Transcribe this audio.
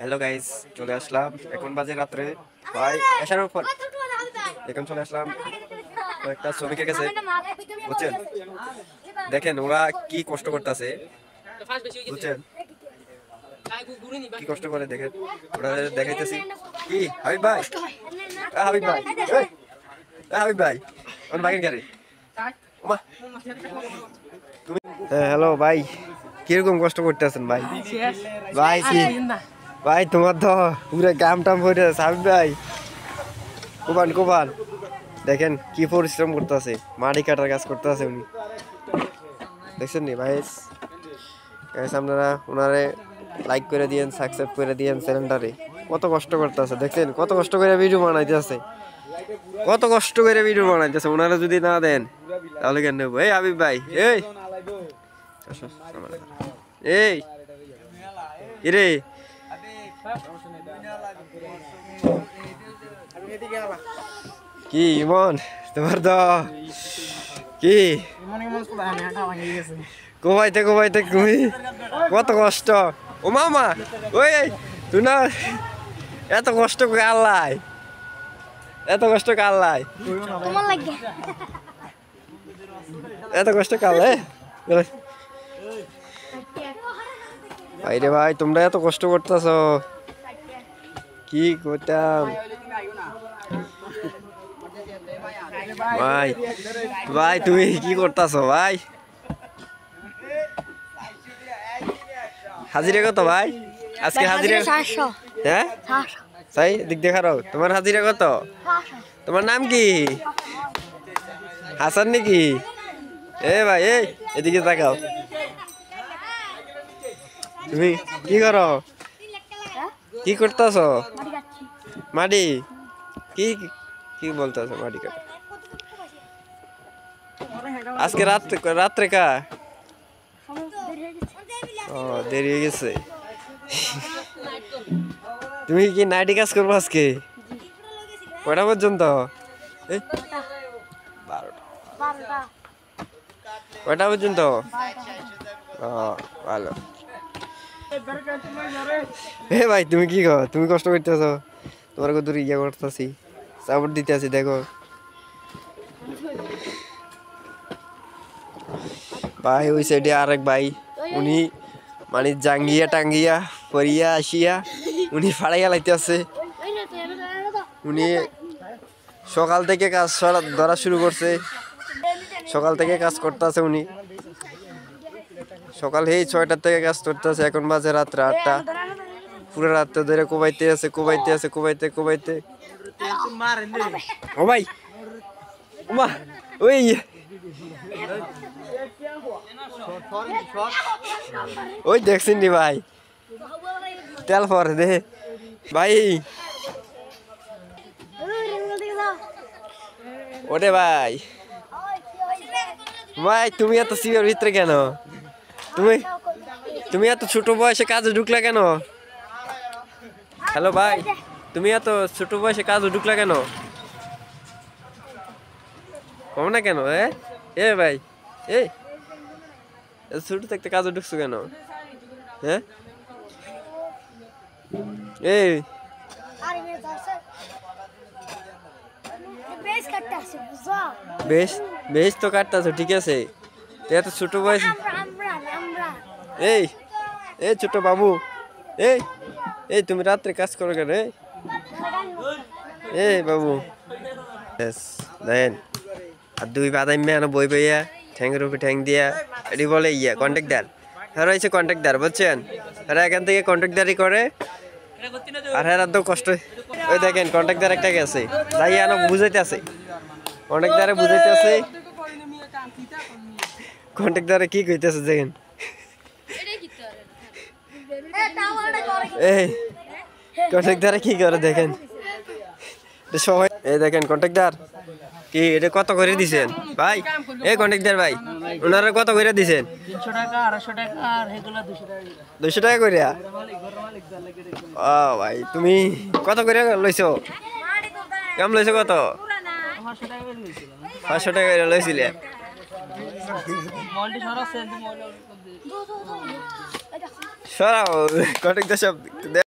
Hello guys চলে আসলাম এখন বাজে রাত্রে ভাই আসার পর এখন চলে আসলাম একটা শ্রমিকের কাছে বুঝছেন দেখেন ওরা কি কষ্ট করতেছে বুঝছেন কি কষ্ট করে দেখেন ওরা দেখাইতেছি কি হাবিব ভাই হাবিব ভাই হাবিব ভাই আমার বাইকের গাড়ি হ্যালো ভাই কিরকম কষ্ট করতেছেন ভাই ভাই ভাই তোমার তো পুরো গাম টাম হয়ে সাবি ভাই কোপান কোপান দেখেন কি পরিশ্রম আছে মাটি কাটার কাজ করতেছে উনি দেখছেন নি ভাই আপনারা ওনারে লাইক করে দিয়েন সাকসেপ করে দিয়েন চ্যানেলটারে কত কষ্ট করতেছে দেখছেন কত কষ্ট করে ভিডিও আছে কত কষ্ট করে ভিডিও বানাইতেছে ওনারা যদি না দেন তাহলে কেন নেবো এই আবি ভাই এই এই রে কি ইমন তোমার তো কি ঘুমাইতে ঘুমাইতে ঘুমি কত কষ্ট ও মামা ওই তুই না এত কষ্ট কাল্লাই এত কষ্ট কাল্লাই এত কষ্ট কালে ভাই রে ভাই তোমরা এত কষ্ট করতেছ কি করতাম ভাই ভাই তুমি কি করতেছ ভাই হাজিরা কত ভাই আজকে হাজিরা হ্যাঁ তাই দিক দেখার তোমার হাজিরা কত তোমার নাম কি হাসান নাকি এ ভাই এই এদিকে তাকাও তুমি কি করো হ্যাঁ? কি করতেছ মাটি কি কি বলতে আছে মাটি কাটা আজকে রাত্রে রাত্রে কা ও দেরি হয়ে গেছে তুমি কি নাইটি কাজ করবো আজকে কটা পর্যন্ত বারোটা কটা পর্যন্ত ও ভালো এ ভাই তুমি কি কর তুমি কষ্ট করতেছো তোমার দূর ইয়ে করতেছি সাপোর্ট দিতে আছি দেখো ভাই ওই সাইডে আরেক ভাই উনি মানে জাঙ্গিয়া টাঙ্গিয়া পরিয়া আসিয়া উনি ফাড়াইয়া লাইতে আছে উনি সকাল থেকে কাজ ধরা শুরু করছে সকাল থেকে কাজ করতেছে উনি সকাল এই ছয়টার থেকে কাজ করতেছে এখন বাজে রাত্রে আটটা পুরো রাতটা ধরে কোবাইতে আছে কোবাইতে আছে কোবাইতে কোবাইতে ও ভাই ওই ওই দেখছেন নি ভাই তেল পর দে ভাই ওরে ভাই ভাই তুমি এত সিমের ভিতরে কেন তুমি তুমি এত ছোট বয়সে কাজে ঢুকলা কেন হ্যালো ভাই তুমি এত ছোট বয়সে কাজে ঢুকলা কেন কম না কেন এ ভাই এ ছোট থাকতে কাজে ঢুকছো কেন হ্যাঁ এই বেশ বেশ তো কাটতেছো ঠিক আছে এত ছোট বয়স এই এই ছোট বাবু এই এই তুমি রাত্রে কাজ করো কেন এই বাবু দেখেন আর দুই বাদাই মেয়ানো বই বইয়া ঠ্যাং উপরে ঠ্যাং দিয়া এটি বলে ইয়া কন্ট্যাক্টদার হ্যাঁ রয়েছে কন্ট্যাক্টদার বুঝছেন হ্যাঁ এখান থেকে কন্ট্যাক্টদারি করে আর হ্যাঁ তো কষ্ট ওই দেখেন কন্ট্যাক্টদার একটা গেছে তাই আনো বুঝাইতে আছে কন্ট্যাক্টদারে বুঝাইতে আছে কন্ট্যাক্টদারে কি কইতেছে দেখেন এই কন্ট্রাক্টারে কি করে দেখেন সবাই এই দেখেন কন্ট্রাক্টার কি এটা কত করে দিছেন ভাই এই কন্ট্রাক্টার ভাই ওনারা কত করে দিছেন দুশো টাকা করে ও ভাই তুমি কত করে লইছ কাম লইছ কত পাঁচশো টাকা করে লইছিলে Shut up. Cutting the shop.